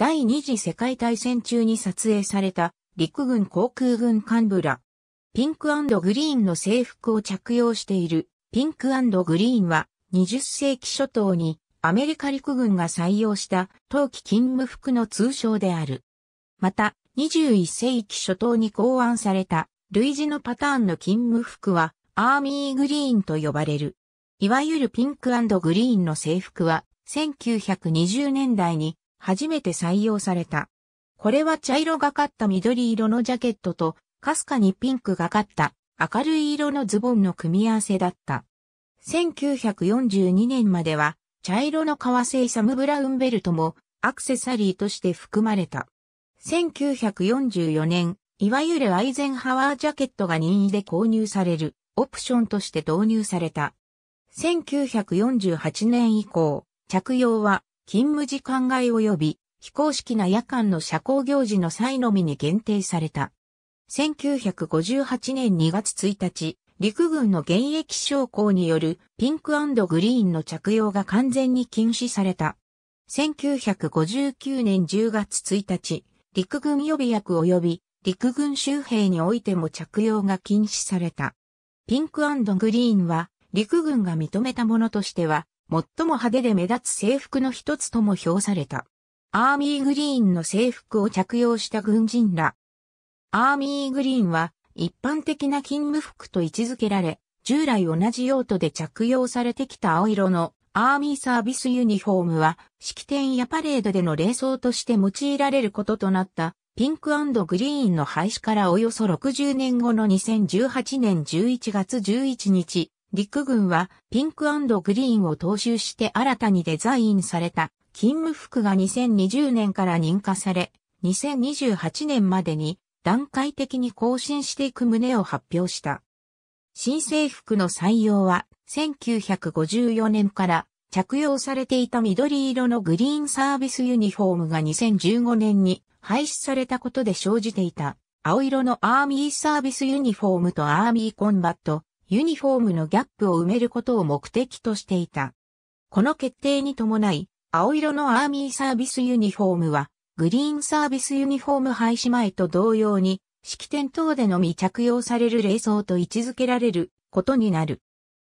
第二次世界大戦中に撮影された陸軍航空軍幹部ら。ピンクグリーンの制服を着用しているピンクグリーンは20世紀初頭にアメリカ陸軍が採用した冬季勤務服の通称である。また、21世紀初頭に考案された類似のパターンの勤務服はアーミーグリーンと呼ばれる。いわゆるピンクグリーンの制服は1920年代に初めて採用された。これは茶色がかった緑色のジャケットと、かすかにピンクがかった明るい色のズボンの組み合わせだった。1942年までは、茶色の革製サム・ブラウンベルトもアクセサリーとして含まれた。1944年、いわゆるアイゼンハワージャケットが任意で購入されるオプションとして導入された。1948年以降、着用は勤務時間外及び非公式な夜間の社交行事の際のみに限定された。1958年2月1日、陸軍の現役将校によるピンクグリーンの着用が完全に禁止された。1959年10月1日、陸軍予備役及び陸軍周兵においても着用が禁止された。ピンクグリーンは陸軍が認めたものとしては最も派手で目立つ制服の一つとも評された。アーミーグリーンの制服を着用した軍人ら。アーミーグリーンは一般的な勤務服と位置づけられ、従来同じ用途で着用されてきた青色のアーミーサービスユニフォームは式典やパレードでの礼装として用いられることとなったピンクグリーンの廃止からおよそ60年後の2018年11月11日、陸軍はピンクグリーンを踏襲して新たにデザインされた勤務服が2020年から認可され、2028年までに段階的に更新していく旨を発表した。新制服の採用は1954年から着用されていた緑色のグリーンサービスユニフォームが2015年に廃止されたことで生じていた青色のアーミーサービスユニフォームとアーミーコンバットユニフォームのギャップを埋めることを目的としていた。この決定に伴い、青色のアーミーサービスユニフォームは、グリーンサービスユニフォーム廃止前と同様に、式典等でのみ着用される礼装と位置づけられることになる。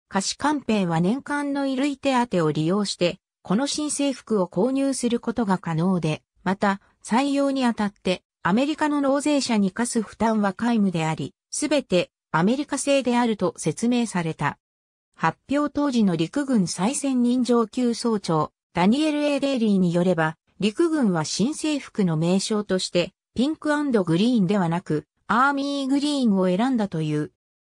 貸し官兵は年間の衣類手当を利用して、この新制服を購入することが可能で、また、採用にあたって、アメリカの納税者に課す負担は皆無であり、すべてアメリカ製であると説明された。発表当時の陸軍最先人上級総長、ダニエル・エデイリーによれば、陸軍は新制服の名称として、ピンクグリーンではなく、アーミーグリーンを選んだという。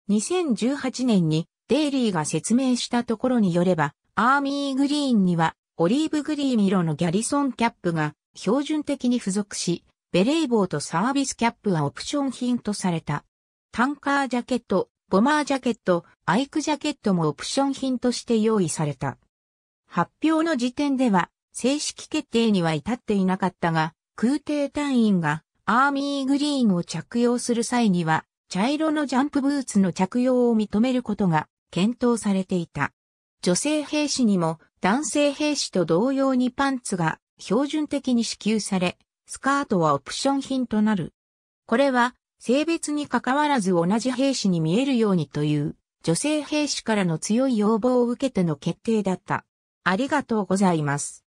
2018年にデイリーが説明したところによれば、アーミーグリーンにはオリーブグリーン色のギャリソンキャップが標準的に付属し、ベレー帽とサービスキャップはオプション品とされた。タンカージャケット、ボマージャケット、アイクジャケットもオプション品として用意された。発表の時点では正式決定には至っていなかったが、空挺隊員がアーミーグリーンを着用する際には、茶色のジャンプブーツの着用を認めることが検討されていた。女性兵士にも男性兵士と同様にパンツが標準的に支給され、スカートはオプション品となる。これは性別に関わらず同じ兵士に見えるようにという、女性兵士からの強い要望を受けての決定だった。ありがとうございます。